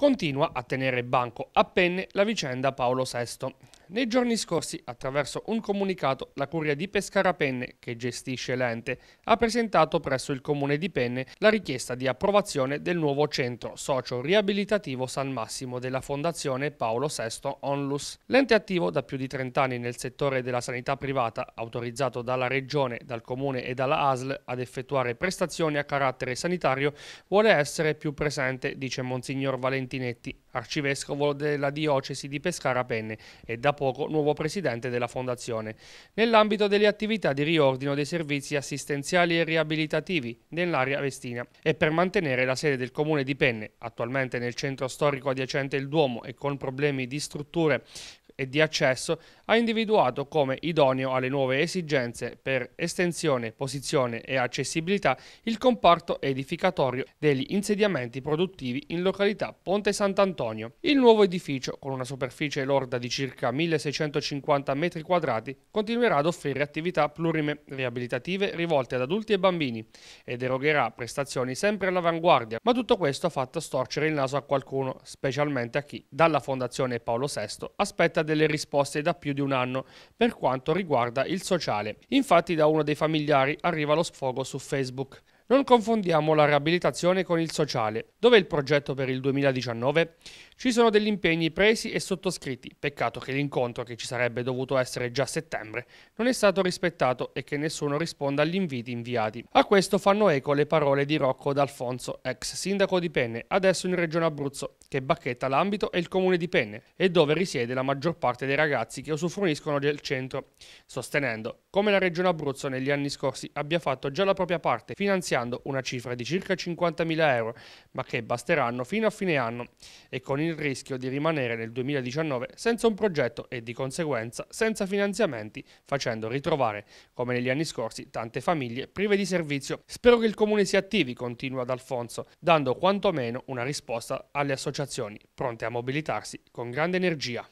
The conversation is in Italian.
Continua a tenere banco a penne la vicenda Paolo VI. Nei giorni scorsi, attraverso un comunicato, la Curia di Pescara Penne, che gestisce l'ente, ha presentato presso il Comune di Penne la richiesta di approvazione del nuovo centro socio-riabilitativo San Massimo della Fondazione Paolo VI Onlus. L'ente attivo da più di 30 anni nel settore della sanità privata, autorizzato dalla Regione, dal Comune e dalla ASL ad effettuare prestazioni a carattere sanitario, vuole essere più presente, dice Monsignor Valentinetti, arcivescovo della diocesi di Pescara Penne, e da poco nuovo presidente della Fondazione, nell'ambito delle attività di riordino dei servizi assistenziali e riabilitativi nell'area vestina e per mantenere la sede del comune di Penne, attualmente nel centro storico adiacente il Duomo e con problemi di strutture e di accesso ha individuato come idoneo alle nuove esigenze per estensione, posizione e accessibilità il comparto edificatorio degli insediamenti produttivi in località Ponte Sant'Antonio. Il nuovo edificio, con una superficie lorda di circa 1650 metri quadrati, continuerà ad offrire attività plurime riabilitative rivolte ad adulti e bambini ed erogherà prestazioni sempre all'avanguardia, ma tutto questo ha fatto storcere il naso a qualcuno, specialmente a chi, dalla Fondazione Paolo VI, aspetta di delle risposte da più di un anno per quanto riguarda il sociale. Infatti da uno dei familiari arriva lo sfogo su Facebook. Non confondiamo la riabilitazione con il sociale. Dov'è il progetto per il 2019? Ci sono degli impegni presi e sottoscritti. Peccato che l'incontro, che ci sarebbe dovuto essere già a settembre, non è stato rispettato e che nessuno risponda agli inviti inviati. A questo fanno eco le parole di Rocco D'Alfonso, ex sindaco di Penne, adesso in Regione Abruzzo, che bacchetta l'ambito e il comune di Penne, e dove risiede la maggior parte dei ragazzi che usufruiscono del centro, sostenendo come la Regione Abruzzo negli anni scorsi abbia fatto già la propria parte finanziando una cifra di circa 50.000 euro, ma che basteranno fino a fine anno e con il rischio di rimanere nel 2019 senza un progetto e di conseguenza senza finanziamenti, facendo ritrovare, come negli anni scorsi, tante famiglie prive di servizio. Spero che il Comune si attivi, continua ad Alfonso, dando quantomeno una risposta alle associazioni pronte a mobilitarsi con grande energia.